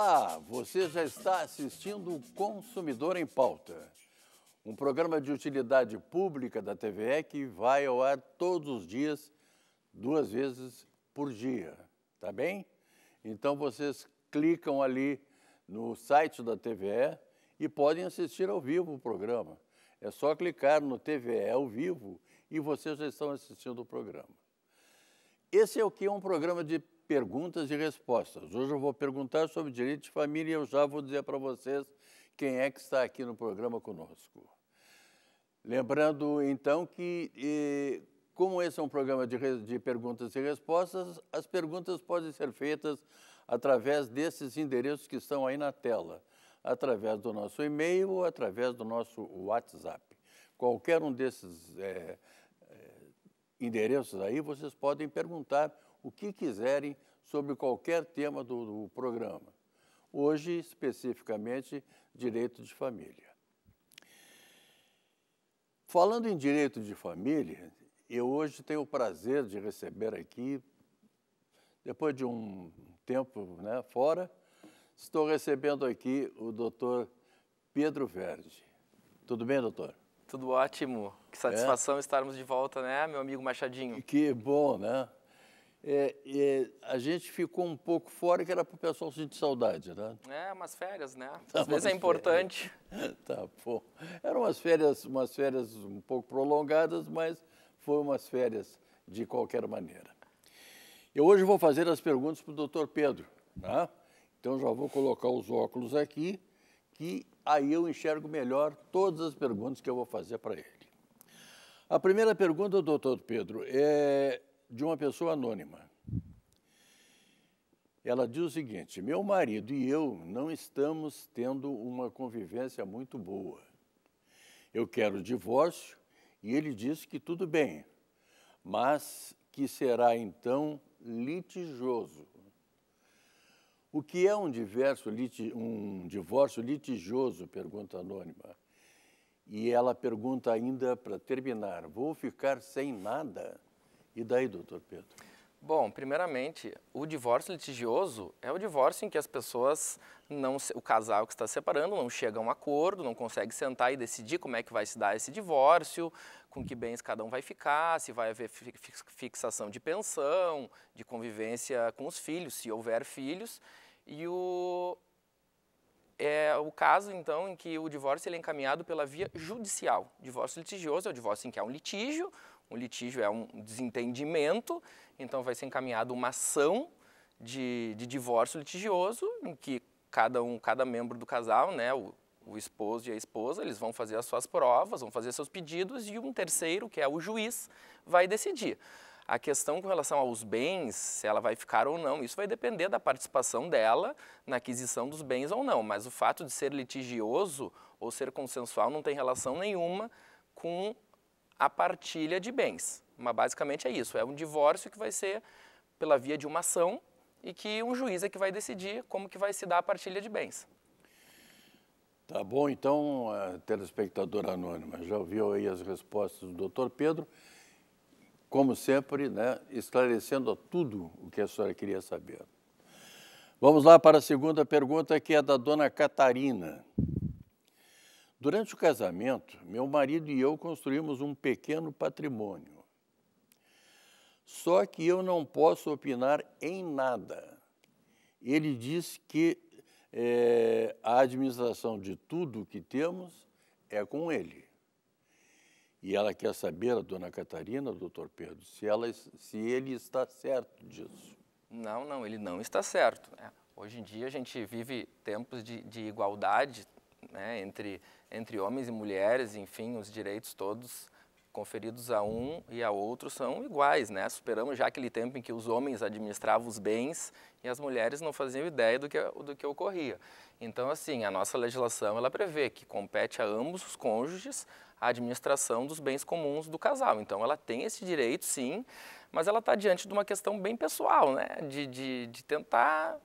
Olá, você já está assistindo o Consumidor em Pauta, um programa de utilidade pública da TVE que vai ao ar todos os dias, duas vezes por dia, tá bem? Então vocês clicam ali no site da TVE e podem assistir ao vivo o programa. É só clicar no TVE ao vivo e vocês já estão assistindo o programa. Esse é o que é um programa de perguntas e respostas. Hoje eu vou perguntar sobre direito de família e eu já vou dizer para vocês quem é que está aqui no programa conosco. Lembrando, então, que como esse é um programa de, de perguntas e respostas, as perguntas podem ser feitas através desses endereços que estão aí na tela, através do nosso e-mail ou através do nosso WhatsApp. Qualquer um desses é, é endereços aí, vocês podem perguntar o que quiserem sobre qualquer tema do, do programa. Hoje, especificamente, direito de família. Falando em direito de família, eu hoje tenho o prazer de receber aqui, depois de um tempo né, fora, estou recebendo aqui o doutor Pedro Verde. Tudo bem, doutor? Tudo ótimo. Que satisfação é? estarmos de volta, né, meu amigo Machadinho? Que bom, né? é, é, a gente ficou um pouco fora, que era para o pessoal sentir saudade, né? É, umas férias, né? Tá, Às vezes é importante. Férias. Tá bom. Eram umas férias, umas férias um pouco prolongadas, mas foram umas férias de qualquer maneira. Eu hoje vou fazer as perguntas para o doutor Pedro, né? Então já vou colocar os óculos aqui, que aí eu enxergo melhor todas as perguntas que eu vou fazer para ele. A primeira pergunta, doutor Pedro, é de uma pessoa anônima. Ela diz o seguinte: meu marido e eu não estamos tendo uma convivência muito boa. Eu quero divórcio e ele disse que tudo bem, mas que será então litigioso. O que é um, diverso, um divórcio litigioso? Pergunta anônima. E ela pergunta ainda para terminar: vou ficar sem nada? E daí, doutor Pedro? Bom, primeiramente, o divórcio litigioso é o divórcio em que as pessoas não, o casal que está se separando não chega a um acordo, não consegue sentar e decidir como é que vai se dar esse divórcio, com que bens cada um vai ficar, se vai haver fixação de pensão, de convivência com os filhos, se houver filhos, e o é o caso então em que o divórcio ele é encaminhado pela via judicial. O divórcio litigioso é o divórcio em que há um litígio, um litígio é um desentendimento, então vai ser encaminhada uma ação de, de divórcio litigioso, em que cada um, cada membro do casal, né, o, o esposo e a esposa, eles vão fazer as suas provas, vão fazer seus pedidos e um terceiro, que é o juiz, vai decidir. A questão com relação aos bens, se ela vai ficar ou não, isso vai depender da participação dela na aquisição dos bens ou não, mas o fato de ser litigioso ou ser consensual não tem relação nenhuma com a partilha de bens. Mas basicamente é isso, é um divórcio que vai ser pela via de uma ação e que um juiz é que vai decidir como que vai se dar a partilha de bens. Tá bom, então, eh, telespectador anônima, já ouviu aí as respostas do doutor Pedro, como sempre, né, esclarecendo tudo o que a senhora queria saber. Vamos lá para a segunda pergunta, que é da dona Catarina. Durante o casamento, meu marido e eu construímos um pequeno patrimônio. Só que eu não posso opinar em nada. Ele disse que é, a administração de tudo o que temos é com ele. E ela quer saber, a dona Catarina, o doutor Pedro, se, ela, se ele está certo disso. Não, não, ele não está certo. É, hoje em dia a gente vive tempos de, de igualdade né, entre, entre homens e mulheres, enfim, os direitos todos conferidos a um e a outro são iguais, né? Superamos já aquele tempo em que os homens administravam os bens e as mulheres não faziam ideia do que, do que ocorria. Então, assim, a nossa legislação ela prevê que compete a ambos os cônjuges a administração dos bens comuns do casal. Então, ela tem esse direito, sim, mas ela está diante de uma questão bem pessoal, né? De, de, de tentar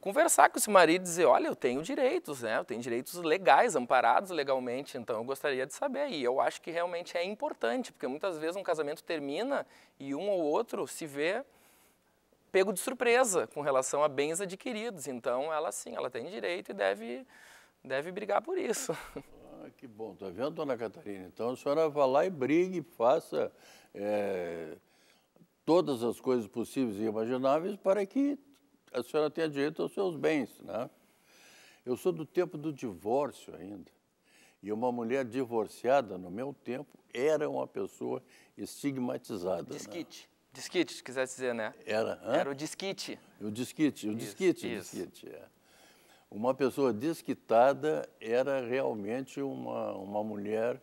conversar com esse marido e dizer, olha, eu tenho direitos, né? Eu tenho direitos legais, amparados legalmente, então eu gostaria de saber. E eu acho que realmente é importante, porque muitas vezes um casamento termina e um ou outro se vê pego de surpresa com relação a bens adquiridos. Então ela sim, ela tem direito e deve, deve brigar por isso. Ah, que bom, tá vendo, dona Catarina? Então a senhora vai lá e brigue, faça é, todas as coisas possíveis e imagináveis para que a senhora tenha direito aos seus bens, né? Eu sou do tempo do divórcio ainda. E uma mulher divorciada, no meu tempo, era uma pessoa estigmatizada. Disquite. Né? Disquite, se quiser dizer, né? Era, hã? Era o disquite. O disquite, o disquite, isso, disquite, É. Uma pessoa desquitada era realmente uma, uma mulher...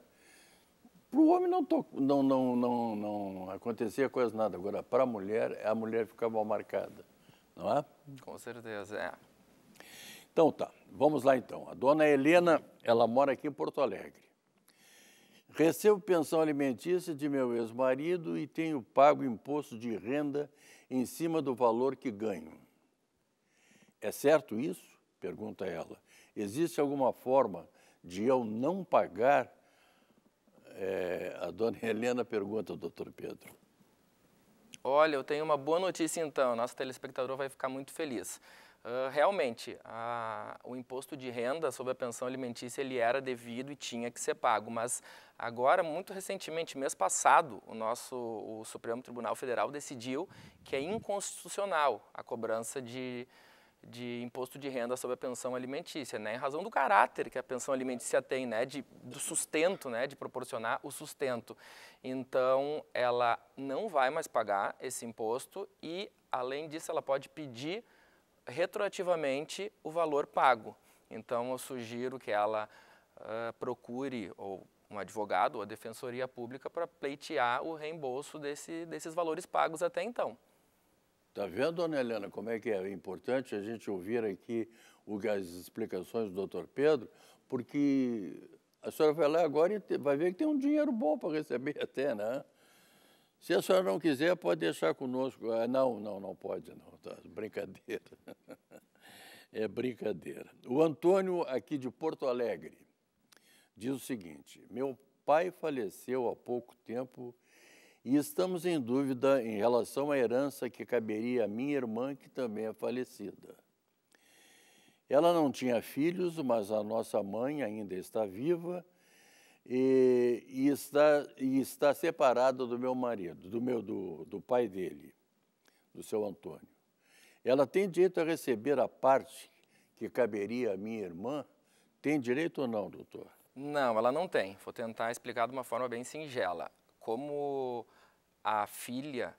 Para o homem não, to... não, não, não, não acontecia quase nada. Agora, para a mulher, a mulher ficava mal marcada, não é? Com certeza, é. Então tá, vamos lá então. A dona Helena, ela mora aqui em Porto Alegre. Recebo pensão alimentícia de meu ex-marido e tenho pago imposto de renda em cima do valor que ganho. É certo isso? Pergunta ela. Existe alguma forma de eu não pagar? É, a dona Helena pergunta, doutor Pedro. Olha, eu tenho uma boa notícia então, nosso telespectador vai ficar muito feliz. Uh, realmente, a, o imposto de renda sobre a pensão alimentícia ele era devido e tinha que ser pago, mas agora, muito recentemente, mês passado, o nosso o Supremo Tribunal Federal decidiu que é inconstitucional a cobrança de, de imposto de renda sobre a pensão alimentícia, né? Em razão do caráter que a pensão alimentícia tem, né? De, do sustento, né? De proporcionar o sustento. Então, ela não vai mais pagar esse imposto e, além disso, ela pode pedir retroativamente o valor pago. Então, eu sugiro que ela uh, procure ou um advogado ou a defensoria pública para pleitear o reembolso desse, desses valores pagos até então. Está vendo, dona Helena, como é que é importante a gente ouvir aqui as explicações do doutor Pedro, porque a senhora vai lá agora e vai ver que tem um dinheiro bom para receber até, né? Se a senhora não quiser, pode deixar conosco. Ah, não, não, não pode, não. Tá, brincadeira. É brincadeira. O Antônio, aqui de Porto Alegre, diz o seguinte: meu pai faleceu há pouco tempo e estamos em dúvida em relação à herança que caberia à minha irmã, que também é falecida. Ela não tinha filhos, mas a nossa mãe ainda está viva e, e está, e está separada do meu marido, do, meu, do, do pai dele, do seu Antônio. Ela tem direito a receber a parte que caberia à minha irmã? Tem direito ou não, doutor? Não, ela não tem. Vou tentar explicar de uma forma bem singela. Como a filha,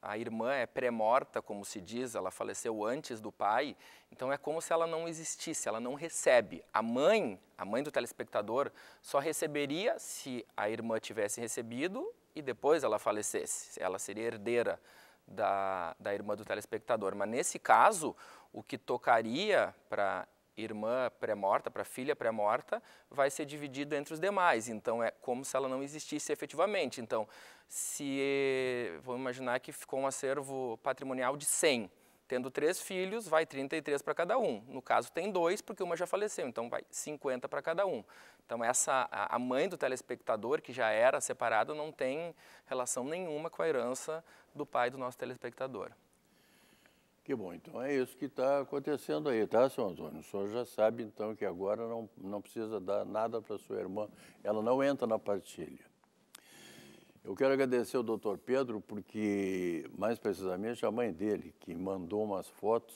a irmã é pré-morta, como se diz, ela faleceu antes do pai, então é como se ela não existisse, ela não recebe. A mãe, a mãe do telespectador, só receberia se a irmã tivesse recebido e depois ela falecesse, ela seria herdeira da, da irmã do telespectador. Mas nesse caso, o que tocaria para irmã pré-morta, para filha pré-morta, vai ser dividido entre os demais. Então é como se ela não existisse efetivamente. Então, se vamos imaginar que ficou um acervo patrimonial de 100, tendo três filhos, vai 33 para cada um. No caso tem dois, porque uma já faleceu, então vai 50 para cada um. Então essa a mãe do telespectador que já era separada não tem relação nenhuma com a herança do pai do nosso telespectador. Que bom, então é isso que está acontecendo aí, tá, senhor Antônio? O senhor já sabe, então, que agora não, não precisa dar nada para sua irmã, ela não entra na partilha. Eu quero agradecer ao doutor Pedro, porque, mais precisamente, a mãe dele, que mandou umas fotos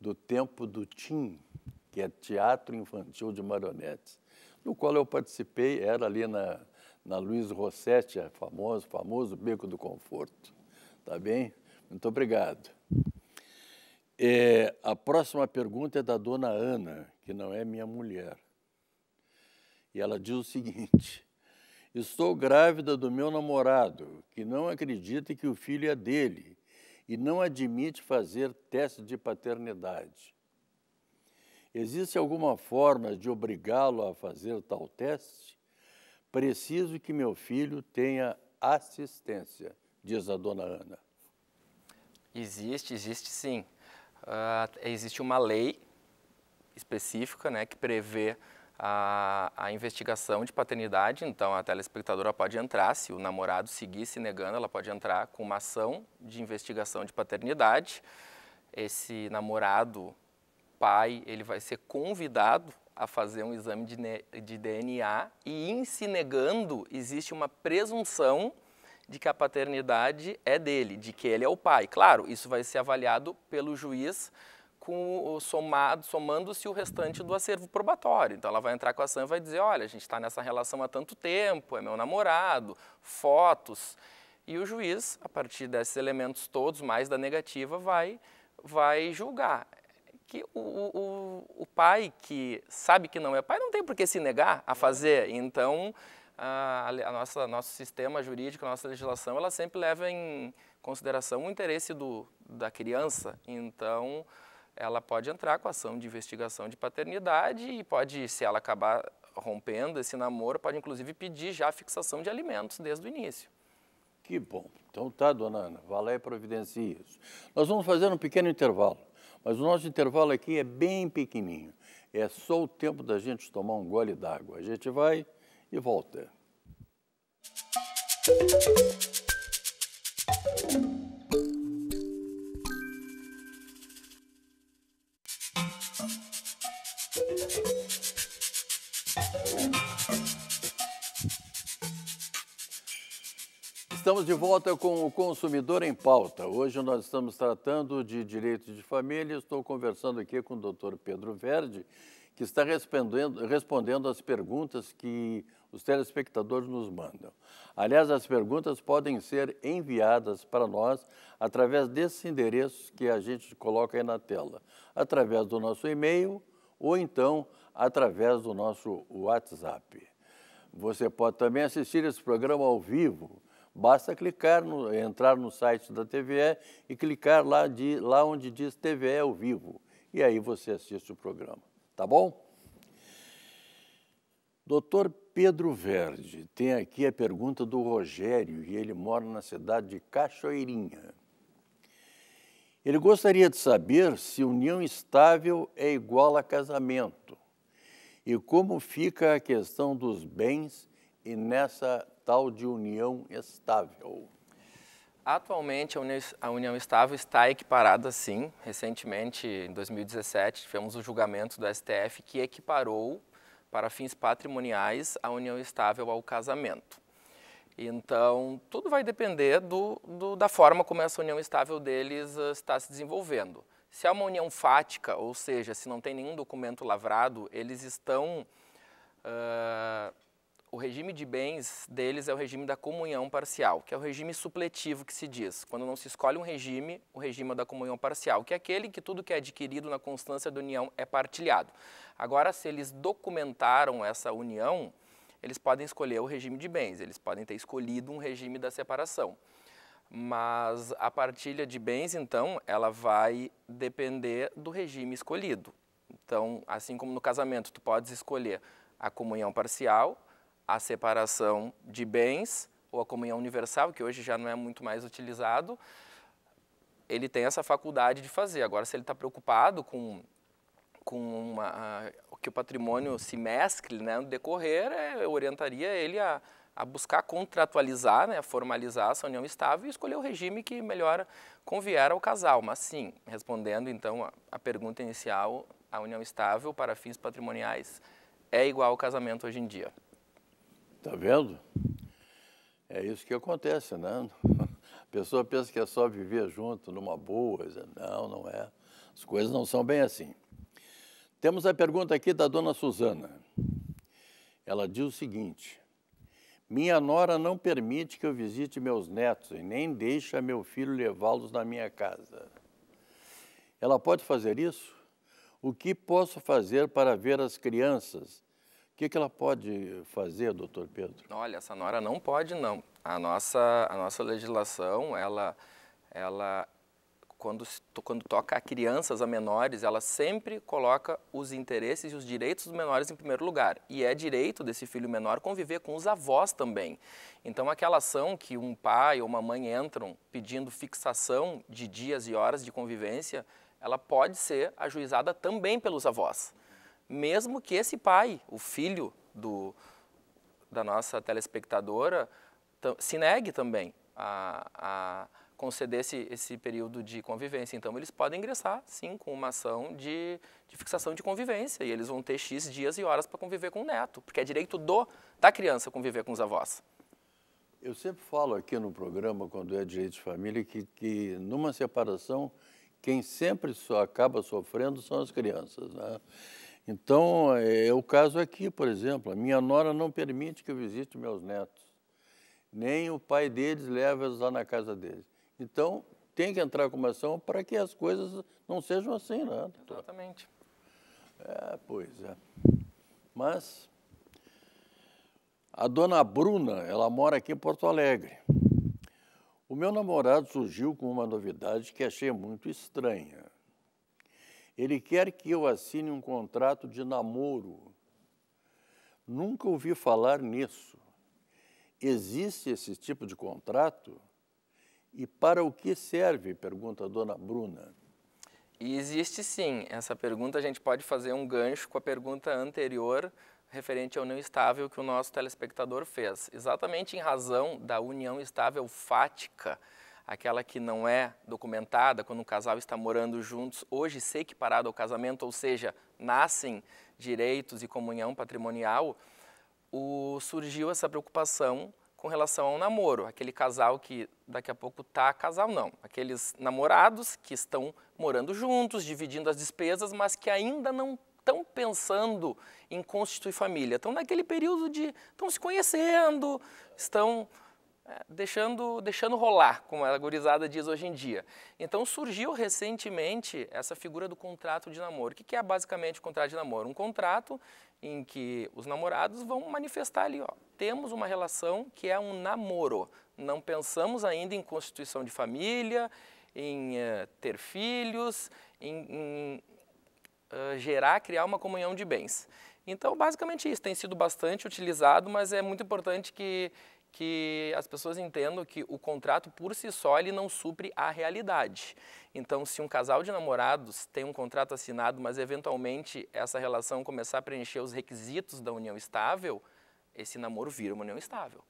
do tempo do TIM, que é Teatro Infantil de Marionetes, no qual eu participei, era ali na, na Luiz Rossetti, famoso, famoso Beco do Conforto. Tá bem? Muito obrigado. É, a próxima pergunta é da dona Ana, que não é minha mulher. E ela diz o seguinte: Estou grávida do meu namorado, que não acredita que o filho é dele e não admite fazer teste de paternidade. Existe alguma forma de obrigá-lo a fazer tal teste? Preciso que meu filho tenha assistência, diz a dona Ana. Existe, existe sim uh, existe uma lei específica né, que prevê a, a, investigação de paternidade, então a telespectadora pode entrar, se o namorado seguir se negando, ela pode entrar com uma ação de investigação de paternidade. Esse namorado, pai, ele vai ser convidado a fazer um exame de, de DNA e em se negando existe uma presunção de que a paternidade é dele, de que ele é o pai. Claro, isso vai ser avaliado pelo juiz com o somado, somando-se o restante do acervo probatório. Então ela vai entrar com a ação e vai dizer, olha, a gente está nessa relação há tanto tempo, é meu namorado, fotos. E o juiz, a partir desses elementos todos, mais da negativa, vai, vai julgar. Que o, o, o pai que sabe que não é pai não tem por que se negar a fazer. Então, a, a nossa, nosso sistema jurídico, a nossa legislação, ela sempre leva em consideração o interesse do, da criança. Então, ela pode entrar com ação de investigação de paternidade e pode, se ela acabar rompendo esse namoro, pode inclusive pedir já a fixação de alimentos desde o início. Que bom. Então tá, dona Ana, Valéria providencia isso. Nós vamos fazer um pequeno intervalo, mas o nosso intervalo aqui é bem pequenininho. É só o tempo da gente tomar um gole d'água. A gente vai e volta. Estamos de volta com o Consumidor em Pauta. Hoje nós estamos tratando de direitos de família. Estou conversando aqui com o doutor Pedro Verde, que está respondendo, respondendo as perguntas que os telespectadores nos mandam. Aliás, as perguntas podem ser enviadas para nós através desses endereços que a gente coloca aí na tela, através do nosso e-mail ou então através do nosso WhatsApp. Você pode também assistir esse programa ao vivo. Basta clicar, no, entrar no site da TVE e clicar lá, de, lá onde diz TVE ao vivo. E aí você assiste o programa. Tá bom? Doutor Pedro Verde, tem aqui a pergunta do Rogério, e ele mora na cidade de Cachoeirinha. Ele gostaria de saber se união estável é igual a casamento e como fica a questão dos bens e nessa tal de união estável. Atualmente, a união, a união estável está equiparada, sim. Recentemente, em 2017, tivemos o julgamento do STF que equiparou para fins patrimoniais, a união estável ao casamento. Então, tudo vai depender do, do, da forma como essa união estável deles eh, está se desenvolvendo. Se é uma união fática, ou seja, se não tem nenhum documento lavrado, eles estão uh, o regime de bens deles é o regime da comunhão parcial, que é o regime supletivo que se diz. Quando não se escolhe um regime, o regime é da comunhão parcial, que é aquele que tudo que é adquirido na constância da união é partilhado. Agora, se eles documentaram essa união, eles podem escolher o regime de bens, eles podem ter escolhido um regime da separação. Mas a partilha de bens, então, ela vai depender do regime escolhido. Então, assim como no casamento, tu podes escolher a comunhão parcial, a separação de bens ou a comunhão universal, que hoje já não é muito mais utilizado, ele tem essa faculdade de fazer. Agora, se ele está preocupado com com uma, uh, que o patrimônio se mescle né, no decorrer, é, eu orientaria ele a, a buscar contratualizar, né, formalizar essa união estável e escolher o regime que melhor convier ao casal. Mas sim, respondendo então a, a pergunta inicial, a união estável para fins patrimoniais é igual ao casamento hoje em dia. Tá vendo? É isso que acontece, né? A pessoa pensa que é só viver junto numa boa. Não, não é. As coisas não são bem assim. Temos a pergunta aqui da dona Suzana. Ela diz o seguinte: Minha nora não permite que eu visite meus netos e nem deixa meu filho levá-los na minha casa. Ela pode fazer isso? O que posso fazer para ver as crianças o que, que ela pode fazer, doutor Pedro? Olha, essa Nora não pode, não. A nossa, a nossa legislação, ela, ela quando, quando toca a crianças, a menores, ela sempre coloca os interesses e os direitos dos menores em primeiro lugar. E é direito desse filho menor conviver com os avós também. Então, aquela ação que um pai ou uma mãe entram pedindo fixação de dias e horas de convivência, ela pode ser ajuizada também pelos avós mesmo que esse pai, o filho do, da nossa telespectadora, se negue também a, a conceder esse, esse, período de convivência. Então, eles podem ingressar, sim, com uma ação de, de fixação de convivência. E eles vão ter X dias e horas para conviver com o neto, porque é direito do, da criança conviver com os avós. Eu sempre falo aqui no programa, quando é direito de família, que, que numa separação, quem sempre só acaba sofrendo são as crianças. Né? Então, é, o caso aqui, por exemplo, a minha nora não permite que eu visite meus netos, nem o pai deles leva-os lá na casa deles. Então, tem que entrar com uma ação para que as coisas não sejam assim, né? Exatamente. É, pois é. Mas a dona Bruna, ela mora aqui em Porto Alegre. O meu namorado surgiu com uma novidade que achei muito estranha. Ele quer que eu assine um contrato de namoro. Nunca ouvi falar nisso. Existe esse tipo de contrato? E para o que serve? Pergunta a dona Bruna. E existe sim. Essa pergunta a gente pode fazer um gancho com a pergunta anterior referente à união estável que o nosso telespectador fez. Exatamente em razão da união estável fática, aquela que não é documentada, quando um casal está morando juntos, hoje se equiparado ao casamento, ou seja, nascem direitos e comunhão patrimonial, o, surgiu essa preocupação com relação ao namoro, aquele casal que daqui a pouco tá casal não, aqueles namorados que estão morando juntos, dividindo as despesas, mas que ainda não estão pensando em constituir família, estão naquele período de estão se conhecendo, estão é, deixando, deixando rolar, como a gurizada diz hoje em dia. Então surgiu recentemente essa figura do contrato de namoro. O que é basicamente o contrato de namoro? Um contrato em que os namorados vão manifestar ali, ó, temos uma relação que é um namoro. Não pensamos ainda em constituição de família, em uh, ter filhos, em, em uh, gerar, criar uma comunhão de bens. Então, basicamente isso tem sido bastante utilizado, mas é muito importante que, que as pessoas entendam que o contrato por si só ele não supre a realidade. Então, se um casal de namorados tem um contrato assinado, mas eventualmente essa relação começar a preencher os requisitos da união estável, esse namoro vira uma união estável.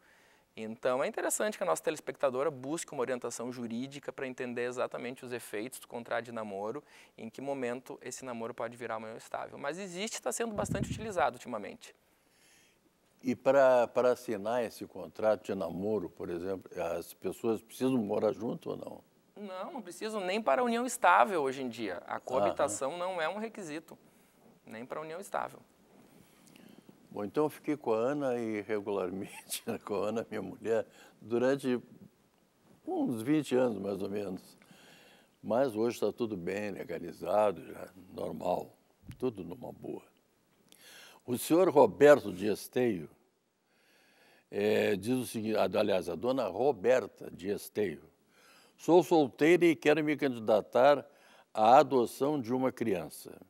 Então, é interessante que a nossa telespectadora busque uma orientação jurídica para entender exatamente os efeitos do contrato de namoro e em que momento esse namoro pode virar uma união estável. Mas existe, está sendo bastante utilizado ultimamente. E para assinar esse contrato de namoro, por exemplo, as pessoas precisam morar junto ou não? Não, não precisam nem para a união estável hoje em dia. A coabitação ah, não é um requisito, nem para a união estável. Bom, então eu fiquei com a Ana e regularmente, né, com a Ana, minha mulher, durante uns 20 anos mais ou menos. Mas hoje está tudo bem, legalizado, já, normal, tudo numa boa. O senhor Roberto de Esteio é, diz o seguinte, aliás, a dona Roberta de Esteio, sou solteira e quero me candidatar à adoção de uma criança.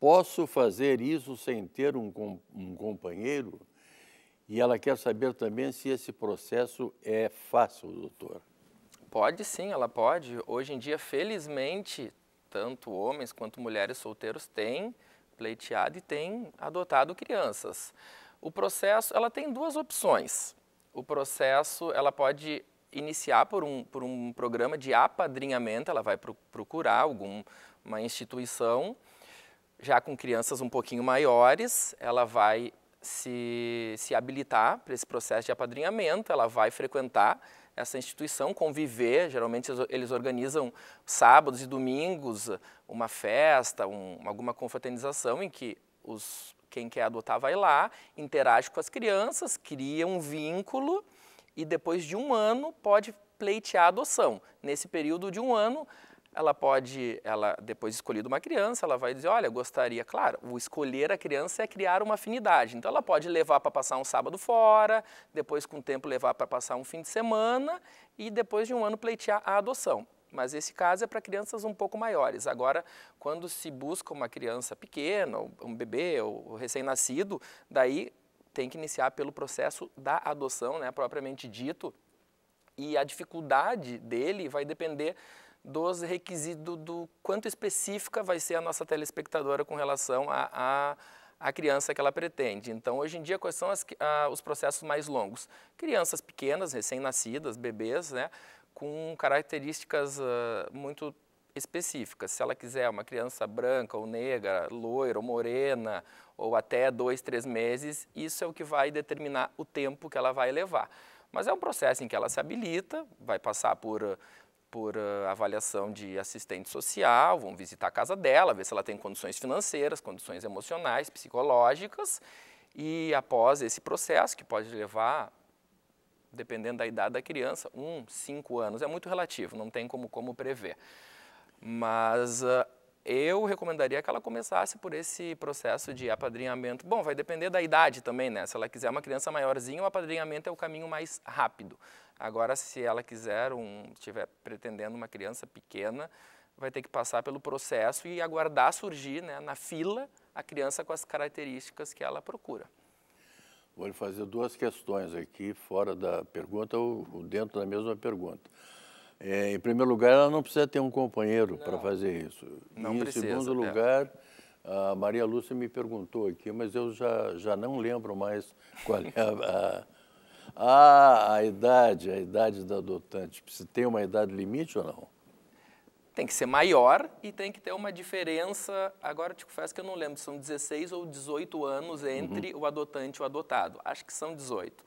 Posso fazer isso sem ter um, um companheiro? E ela quer saber também se esse processo é fácil, doutor. Pode sim, ela pode. Hoje em dia, felizmente, tanto homens quanto mulheres solteiros têm pleiteado e tem adotado crianças. O processo, ela tem duas opções. O processo, ela pode iniciar por um, por um programa de apadrinhamento, ela vai pro, procurar alguma instituição, já com crianças um pouquinho maiores, ela vai se, se habilitar para esse processo de apadrinhamento, ela vai frequentar essa instituição, conviver. Geralmente eles organizam sábados e domingos uma festa, um, alguma confraternização em que os, quem quer adotar vai lá, interage com as crianças, cria um vínculo e depois de um ano pode pleitear a adoção. Nesse período de um ano, ela pode, ela depois escolhida uma criança, ela vai dizer, olha, gostaria, claro, o escolher a criança é criar uma afinidade. Então ela pode levar para passar um sábado fora, depois com o tempo levar para passar um fim de semana e depois de um ano pleitear a adoção. Mas esse caso é para crianças um pouco maiores. Agora, quando se busca uma criança pequena, um bebê ou recém-nascido, daí tem que iniciar pelo processo da adoção, né, propriamente dito, e a dificuldade dele vai depender dos requisitos, do, quanto específica vai ser a nossa telespectadora com relação a, a a criança que ela pretende. Então, hoje em dia, quais são as, os processos mais longos? Crianças pequenas, recém-nascidas, bebês, né, com características ah, muito específicas. Se ela quiser uma criança branca ou negra, loira ou morena, ou até dois, três meses, isso é o que vai determinar o tempo que ela vai levar. Mas é um processo em que ela se habilita, vai passar por por uh, avaliação de assistente social, vão visitar a casa dela, ver se ela tem condições financeiras, condições emocionais, psicológicas. E após esse processo, que pode levar, dependendo da idade da criança, um, cinco anos, é muito relativo, não tem como, como prever. Mas uh, eu recomendaria que ela começasse por esse processo de apadrinhamento. Bom, vai depender da idade também, né? Se ela quiser uma criança maiorzinha, o apadrinhamento é o caminho mais rápido. Agora, se ela quiser, um, estiver pretendendo uma criança pequena, vai ter que passar pelo processo e aguardar surgir né, na fila a criança com as características que ela procura. Vou lhe fazer duas questões aqui, fora da pergunta ou dentro da mesma pergunta. É, em primeiro lugar, ela não precisa ter um companheiro para fazer isso. Não e, precisa, em segundo lugar, a Maria Lúcia me perguntou aqui, mas eu já, já não lembro mais qual é a, ah, a idade, a idade da adotante. Se tem uma idade limite ou não? Tem que ser maior e tem que ter uma diferença. Agora eu te confesso que eu não lembro se são 16 ou 18 anos entre uhum. o adotante e o adotado. Acho que são 18.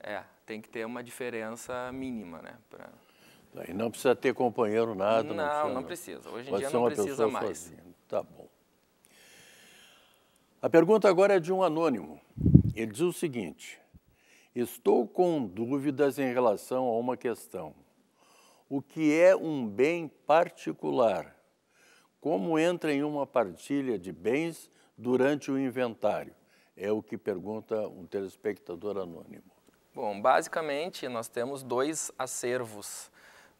É, tem que ter uma diferença mínima, né? Pra... E não precisa ter companheiro, nada. Não, não precisa. Não precisa. Hoje em Pode dia não precisa mais. Sozinha. Tá bom. A pergunta agora é de um anônimo. Ele diz o seguinte: Estou com dúvidas em relação a uma questão. O que é um bem particular? Como entra em uma partilha de bens durante o inventário? É o que pergunta um telespectador anônimo. Bom, basicamente nós temos dois acervos,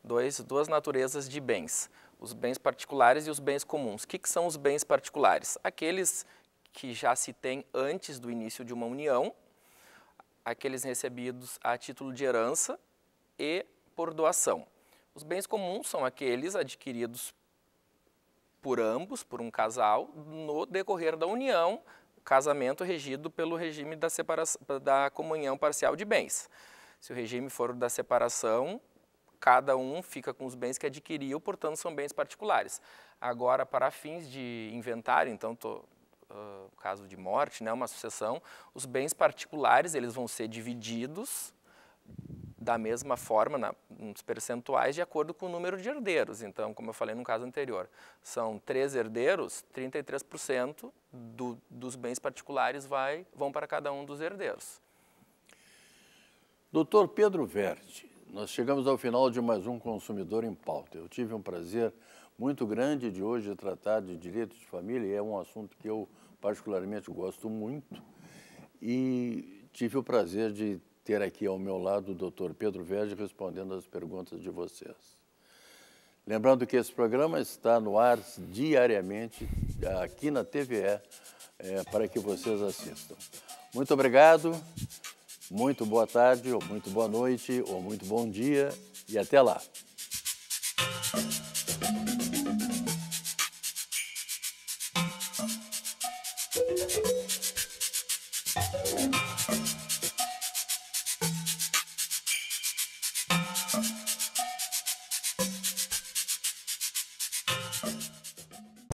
dois, duas naturezas de bens. Os bens particulares e os bens comuns. O que, que são os bens particulares? Aqueles que já se tem antes do início de uma união aqueles recebidos a título de herança e por doação. Os bens comuns são aqueles adquiridos por ambos, por um casal, no decorrer da união, casamento regido pelo regime da, separação, da comunhão parcial de bens. Se o regime for da separação, cada um fica com os bens que adquiriu, portanto, são bens particulares. Agora, para fins de inventário, então estou uh, caso de morte, né, uma sucessão, os bens particulares eles vão ser divididos da mesma forma, na, nos percentuais, de acordo com o número de herdeiros. Então, como eu falei no caso anterior, são três herdeiros, 33% do, dos bens particulares vai, vão para cada um dos herdeiros. Doutor Pedro Verde, nós chegamos ao final de mais um Consumidor em Pauta. Eu tive um prazer muito grande de hoje tratar de direitos de família, é um assunto que eu particularmente gosto muito. E tive o prazer de ter aqui ao meu lado o doutor Pedro Verge respondendo as perguntas de vocês. Lembrando que esse programa está no ar diariamente aqui na TVE é, eh, para que vocês assistam. Muito obrigado, muito boa tarde, ou muito boa noite, ou muito bom dia e até lá.